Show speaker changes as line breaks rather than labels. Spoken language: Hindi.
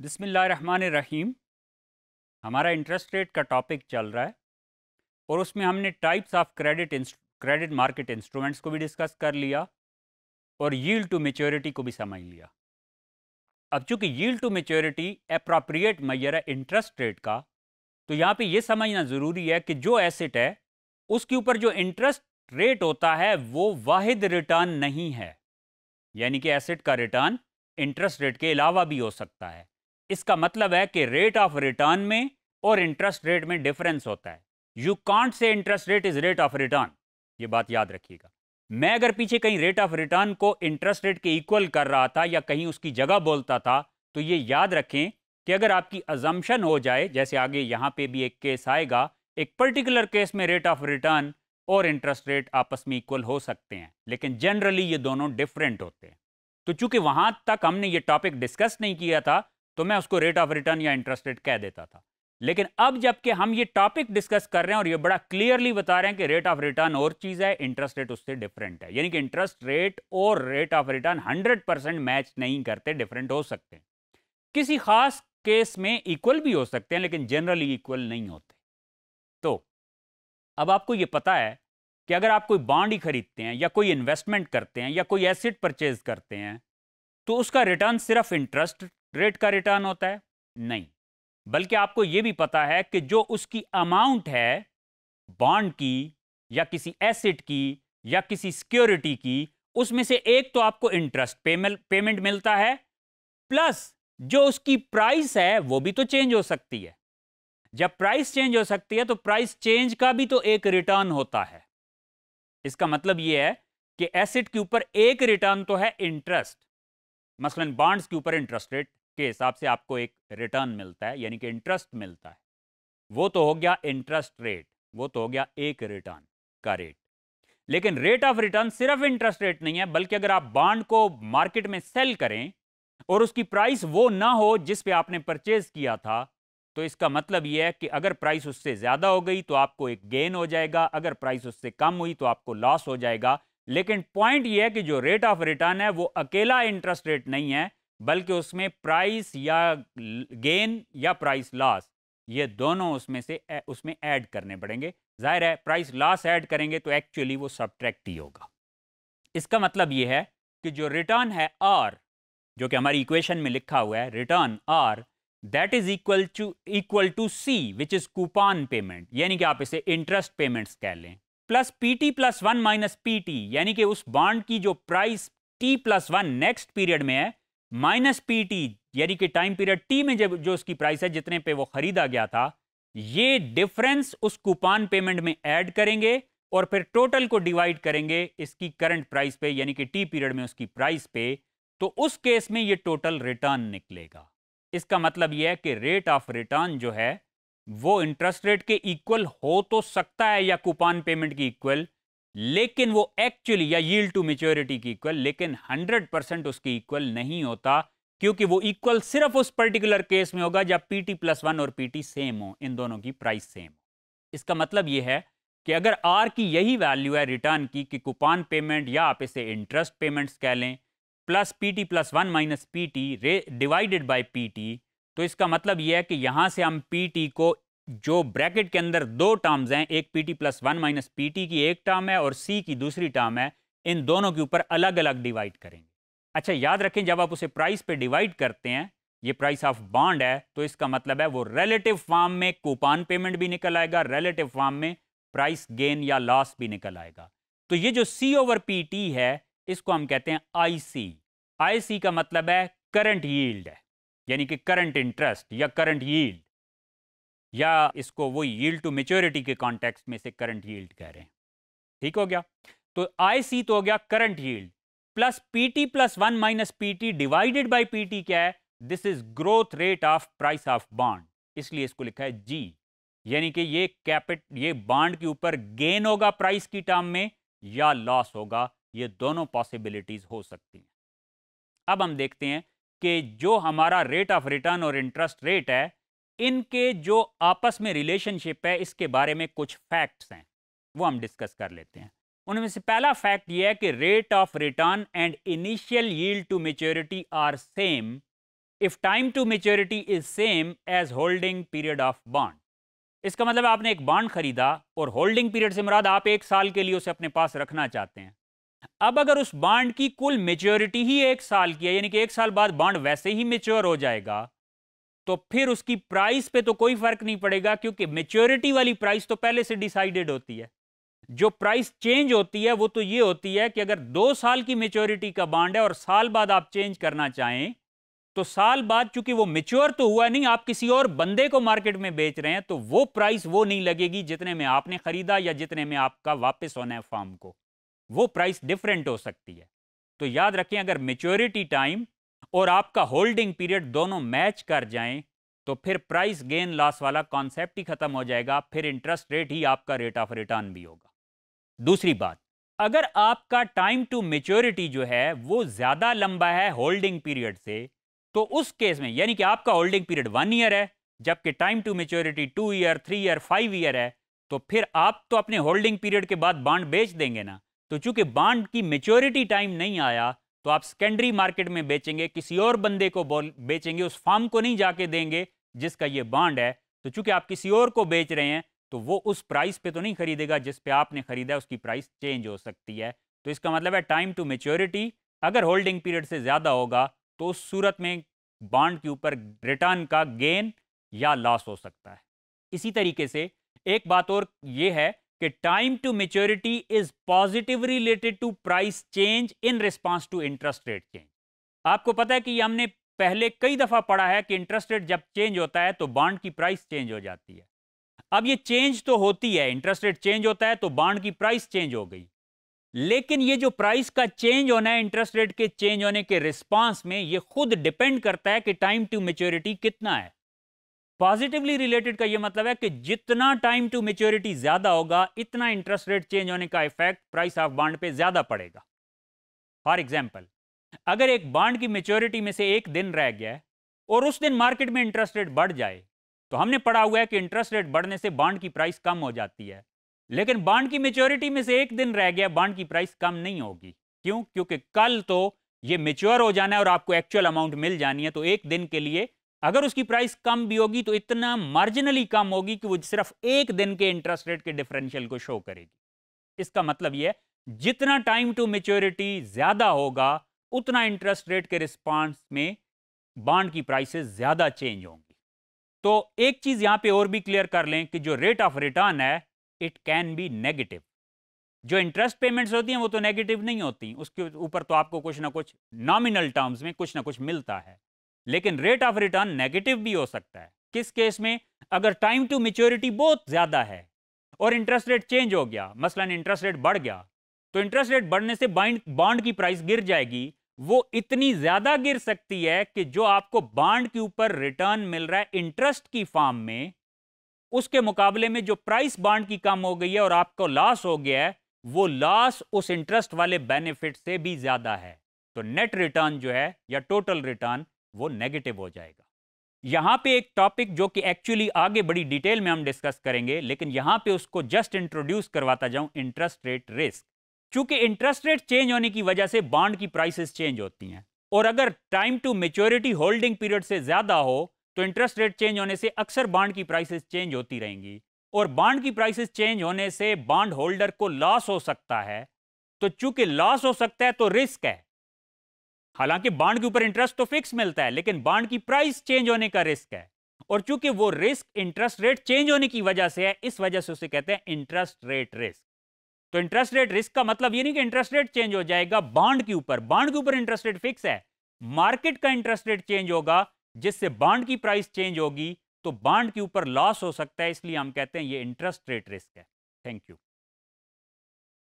बिसमीम हमारा इंटरेस्ट रेट का टॉपिक चल रहा है और उसमें हमने types of credit credit market instruments को भी डिस्कस कर लिया और यील्ड टू मेच्योरिटी को भी समझ लिया अब चूंकि yield to maturity appropriate measure है इंटरेस्ट रेट का तो यहाँ पे ये समझना ज़रूरी है कि जो एसेट है उसके ऊपर जो इंटरेस्ट रेट होता है वो वाहिद रिटर्न नहीं है यानी कि एसेट का रिटर्न इंटरेस्ट रेट के अलावा भी हो सकता है इसका मतलब है कि रेट ऑफ रिटर्न में और इंटरेस्ट रेट में डिफरेंस होता है यू कांट से interest rate is rate of return ये बात याद रखिएगा मैं अगर पीछे कहीं रेट ऑफ रिटर्न को इंटरेस्ट रेट के इक्वल कर रहा था या कहीं उसकी जगह बोलता था तो ये याद रखें कि अगर आपकी अजम्पन हो जाए जैसे आगे यहाँ पे भी एक केस आएगा एक पर्टिकुलर केस में रेट ऑफ रिटर्न और इंटरेस्ट रेट आपस में इक्वल हो सकते हैं लेकिन जनरली ये दोनों डिफरेंट होते हैं तो चूंकि वहां तक हमने ये टॉपिक डिस्कस नहीं किया था तो मैं उसको रेट ऑफ रिटर्न या इंटरेस्ट रेट कह देता था लेकिन अब जबकि हम ये टॉपिक डिस्कस कर रहे हैं और ये बड़ा क्लियरली बता रहे हैं कि रेट ऑफ रिटर्न और चीज़ है इंटरेस्ट रेट उससे डिफरेंट है यानी कि इंटरेस्ट रेट और rate of return 100 percent match नहीं करते डिफरेंट हो सकते हैं किसी खास केस में इक्वल भी हो सकते हैं लेकिन जनरली इक्वल नहीं होते तो अब आपको ये पता है कि अगर आप कोई बॉन्ड ही खरीदते हैं या कोई इन्वेस्टमेंट करते हैं या कोई एसिड परचेज करते हैं तो उसका रिटर्न सिर्फ इंटरेस्ट रेट का रिटर्न होता है नहीं बल्कि आपको यह भी पता है कि जो उसकी अमाउंट है बॉन्ड की या किसी एसेट की या किसी सिक्योरिटी की उसमें से एक तो आपको इंटरेस्ट पेमेंट मिलता है प्लस जो उसकी प्राइस है वो भी तो चेंज हो सकती है जब प्राइस चेंज हो सकती है तो प्राइस चेंज का भी तो एक रिटर्न होता है इसका मतलब ये है कि एसेट के ऊपर एक रिटर्न तो है इंटरेस्ट मसलन बॉन्ड्स के ऊपर इंटरेस्ट रेट के हिसाब से आपको एक रिटर्न मिलता है यानी कि इंटरेस्ट मिलता है वो तो हो गया इंटरेस्ट रेट वो तो हो गया एक रिटर्न का रेट लेकिन रेट ऑफ रिटर्न सिर्फ इंटरेस्ट रेट नहीं है बल्कि अगर आप बॉन्ड को मार्केट में सेल करें और उसकी प्राइस वो ना हो जिस पे आपने परचेज किया था तो इसका मतलब यह है कि अगर प्राइस उससे ज़्यादा हो गई तो आपको एक गेन हो जाएगा अगर प्राइस उससे कम हुई तो आपको लॉस हो जाएगा लेकिन पॉइंट यह है कि जो रेट ऑफ रिटर्न है वो अकेला इंटरेस्ट रेट नहीं है बल्कि उसमें प्राइस या गेन या प्राइस लॉस ये दोनों उसमें से उसमें ऐड करने पड़ेंगे जाहिर है प्राइस लॉस ऐड करेंगे तो एक्चुअली वो सब्ट्रैक्ट ही होगा इसका मतलब ये है कि जो रिटर्न है आर जो कि हमारी इक्वेशन में लिखा हुआ है return R that is equal to equal to C which is coupon payment यानी कि आप इसे इंटरेस्ट पेमेंट्स कह लें plus P T plus one minus P T यानी कि उस बॉन्ड की जो price T plus one next period में है माइनस पी टी यानी कि टाइम पीरियड टी में जब जो उसकी प्राइस है जितने पे वो खरीदा गया था ये डिफरेंस उस कूपान पेमेंट में ऐड करेंगे और फिर टोटल को डिवाइड करेंगे इसकी करंट प्राइस पे यानी कि टी पीरियड में उसकी प्राइस पे तो उस केस में ये टोटल रिटर्न निकलेगा इसका मतलब यह है कि रेट ऑफ रिटर्न जो है वो इंटरेस्ट रेट के इक्वल हो तो सकता है या कूपान पेमेंट की इक्वल लेकिन वो एक्चुअली या यील्ड टू मेच्योरिटी की इक्वल लेकिन 100 परसेंट उसकी इक्वल नहीं होता क्योंकि वो इक्वल सिर्फ उस पर्टिकुलर केस में होगा जब पीटी प्लस वन और पीटी सेम हो इन दोनों की प्राइस सेम हो इसका मतलब ये है कि अगर आर की यही वैल्यू है रिटर्न की कि कूपान पेमेंट या आप इसे इंटरेस्ट पेमेंट्स कह लें plus P T plus one minus P T divided by P T तो इसका मतलब यह है कि यहाँ से हम पी टी को जो ब्रैकेट के अंदर दो टर्म्स हैं एक P T plus one minus P T की एक टर्म है और सी की दूसरी टर्म है इन दोनों के ऊपर अलग अलग डिवाइड करेंगे अच्छा याद रखें जब आप उसे प्राइस पे डिवाइड करते हैं ये प्राइस ऑफ बॉन्ड है तो इसका मतलब है वो रिलेटिव फॉर्म में कूपान पेमेंट भी निकल आएगा रिलेटिव फॉर्म में प्राइस गेन या लॉस भी निकल आएगा तो ये जो सी ओवर पी टी है इसको हम कहते हैं आई सी आई सी का मतलब है करंट यील्ड है यानी कि करंट इंटरेस्ट या करंट यील्ड या इसको वो यील्ड टू मेच्योरिटी के कॉन्टेक्स्ट में से करंट यील्ड कह रहे हैं ठीक हो गया तो आई सी तो हो गया current yield plus P T plus one minus P T divided by P T क्या है this is growth rate of price of bond इसलिए इसको लिखा है जी यानी कि ये कैपिट ये बॉन्ड के ऊपर गेन होगा प्राइस की टर्म में या लॉस होगा ये दोनों पॉसिबिलिटीज हो सकती हैं अब हम देखते हैं कि जो हमारा रेट ऑफ रिटर्न और इंटरेस्ट रेट है इनके जो आपस में रिलेशनशिप है इसके बारे में कुछ फैक्ट्स हैं वो हम डिस्कस कर लेते हैं उनमें से पहला फैक्ट ये है कि rate of return and initial yield to maturity are same if time to maturity is same as holding period of bond इसका मतलब आपने एक बॉन्ड खरीदा और होल्डिंग पीरियड से मुराद आप एक साल के लिए उसे अपने पास रखना चाहते हैं अब अगर उस बॉन्ड की कुल मेच्योरिटी ही एक साल की है यानी कि एक साल बाद बॉन्ड वैसे ही मेच्योर हो जाएगा तो फिर उसकी प्राइस पे तो कोई फर्क नहीं पड़ेगा क्योंकि मेच्योरिटी वाली प्राइस तो पहले से डिसाइडेड होती है जो प्राइस चेंज होती है वो तो ये होती है कि अगर दो साल की मेच्योरिटी का बांड है और साल बाद आप चेंज करना चाहें तो साल बाद चूंकि वो मेच्योर तो हुआ नहीं आप किसी और बंदे को मार्केट में बेच रहे हैं तो वो प्राइस वो नहीं लगेगी जितने में आपने खरीदा या जितने में आपका वापस होना है फार्म को वो प्राइस डिफरेंट हो सकती है तो याद रखें अगर मेच्योरिटी टाइम और आपका होल्डिंग पीरियड दोनों मैच कर जाएं तो फिर प्राइस गेन लॉस वाला कॉन्सेप्ट ही खत्म हो जाएगा फिर इंटरेस्ट रेट ही आपका रेट ऑफ रिटर्न भी होगा दूसरी बात अगर आपका टाइम टू मेच्योरिटी जो है वो ज़्यादा लंबा है होल्डिंग पीरियड से तो उस केस में यानी कि आपका होल्डिंग पीरियड वन ईयर है जबकि time to maturity two year three year five year है तो फिर आप तो अपने होल्डिंग पीरियड के बाद बांड बेच देंगे ना तो चूंकि बांड की मेच्योरिटी टाइम नहीं आया तो आप सेकेंडरी मार्केट में बेचेंगे किसी और बंदे को बेचेंगे उस फार्म को नहीं जाके देंगे जिसका ये बॉन्ड है तो चूंकि आप किसी और को बेच रहे हैं तो वो उस प्राइस पे तो नहीं खरीदेगा जिस पे आपने खरीदा उसकी प्राइस चेंज हो सकती है तो इसका मतलब है टाइम टू मेच्योरिटी अगर होल्डिंग पीरियड से ज़्यादा होगा तो उस सूरत में बॉन्ड के ऊपर रिटर्न का गेन या लॉस हो सकता है इसी तरीके से एक बात और ये है कि time to maturity is positive related to price change in response to interest rate change आपको पता है कि हमने पहले कई दफ़ा पढ़ा है कि इंटरेस्ट रेट जब चेंज होता है तो बॉन्ड की प्राइस चेंज हो जाती है अब ये चेंज तो होती है इंटरेस्ट रेट चेंज होता है तो बॉन्ड की प्राइस चेंज हो गई लेकिन ये जो प्राइस का चेंज होना है इंटरेस्ट रेट के चेंज होने के रिस्पांस में ये खुद डिपेंड करता है कि टाइम टू मेच्योरिटी कितना है पॉजिटिवली रिलेटेड का ये मतलब है कि जितना टाइम टू मेच्योरिटी ज्यादा होगा इतना इंटरेस्ट रेट चेंज होने का इफेक्ट प्राइस ऑफ बॉन्ड पे ज्यादा पड़ेगा फॉर एग्जाम्पल अगर एक बॉन्ड की मेच्योरिटी में से एक दिन रह गया और उस दिन मार्केट में इंटरेस्ट रेट बढ़ जाए तो हमने पढ़ा हुआ है कि इंटरेस्ट रेट बढ़ने से बॉन्ड की प्राइस कम हो जाती है लेकिन बॉन्ड की मेच्योरिटी में से एक दिन रह गया बॉन्ड की प्राइस कम नहीं होगी क्यों क्योंकि कल तो ये मेच्योर हो जाना है और आपको एक्चुअल अमाउंट मिल जानी है तो एक दिन के लिए अगर उसकी प्राइस कम भी होगी तो इतना मार्जिनली कम होगी कि वो सिर्फ एक दिन के इंटरेस्ट रेट के डिफरेंशियल को शो करेगी इसका मतलब यह है जितना टाइम टू मेच्योरिटी ज़्यादा होगा उतना इंटरेस्ट रेट के रिस्पांस में बाड की प्राइसेस ज़्यादा चेंज होंगी तो एक चीज़ यहाँ पे और भी क्लियर कर लें कि जो रेट ऑफ रिटर्न है इट कैन बी नेगेटिव जो इंटरेस्ट पेमेंट्स होती हैं वो तो नेगेटिव नहीं होती उसके ऊपर तो आपको कुछ ना कुछ नॉमिनल टर्म्स में कुछ ना कुछ मिलता है लेकिन रेट ऑफ रिटर्न नेगेटिव भी हो सकता है किस केस में अगर टाइम टू मेच्योरिटी बहुत ज़्यादा है और इंटरेस्ट रेट चेंज हो गया मसलन इंटरेस्ट रेट बढ़ गया तो इंटरेस्ट रेट बढ़ने से बॉन्ड की प्राइस गिर जाएगी वो इतनी ज़्यादा गिर सकती है कि जो आपको बॉन्ड के ऊपर रिटर्न मिल रहा है इंटरेस्ट की फॉर्म में उसके मुकाबले में जो प्राइस बॉन्ड की कम हो गई है और आपको लॉस हो गया है वो लॉस उस इंटरेस्ट वाले बेनिफिट से भी ज़्यादा है तो नेट रिटर्न जो है या टोटल रिटर्न वो नेगेटिव हो जाएगा यहाँ पे एक टॉपिक जो कि एक्चुअली आगे बड़ी डिटेल में हम डिस्कस करेंगे लेकिन यहाँ पे उसको जस्ट इंट्रोड्यूस करवाता जाऊँ इंटरेस्ट रेट रिस्क क्योंकि इंटरेस्ट रेट चेंज होने की वजह से बॉन्ड की प्राइसेस चेंज होती हैं और अगर time to maturity holding period से ज़्यादा हो तो इंटरेस्ट रेट चेंज होने से अक्सर बाड की प्राइसेस चेंज होती रहेंगी और बॉन्ड की प्राइसेस चेंज होने से बाड होल्डर को लॉस हो सकता है तो चूंकि लॉस हो सकता है तो रिस्क है हालांकि बांड के ऊपर इंटरेस्ट तो फिक्स मिलता है लेकिन बांड की प्राइस चेंज होने का रिस्क है और चूंकि वो रिस्क इंटरेस्ट रेट चेंज होने की वजह से है इस वजह से उसे कहते हैं इंटरेस्ट रेट रिस्क तो इंटरेस्ट रेट रिस्क का मतलब ये नहीं कि इंटरेस्ट रेट चेंज हो जाएगा बांड के ऊपर बांड के ऊपर इंटरेस्ट रेट फिक्स है मार्केट का इंटरेस्ट रेट चेंज होगा जिससे बांड की प्राइस चेंज होगी तो बांड के ऊपर लॉस हो सकता है इसलिए हम कहते हैं ये इंटरेस्ट रेट रिस्क है थैंक यू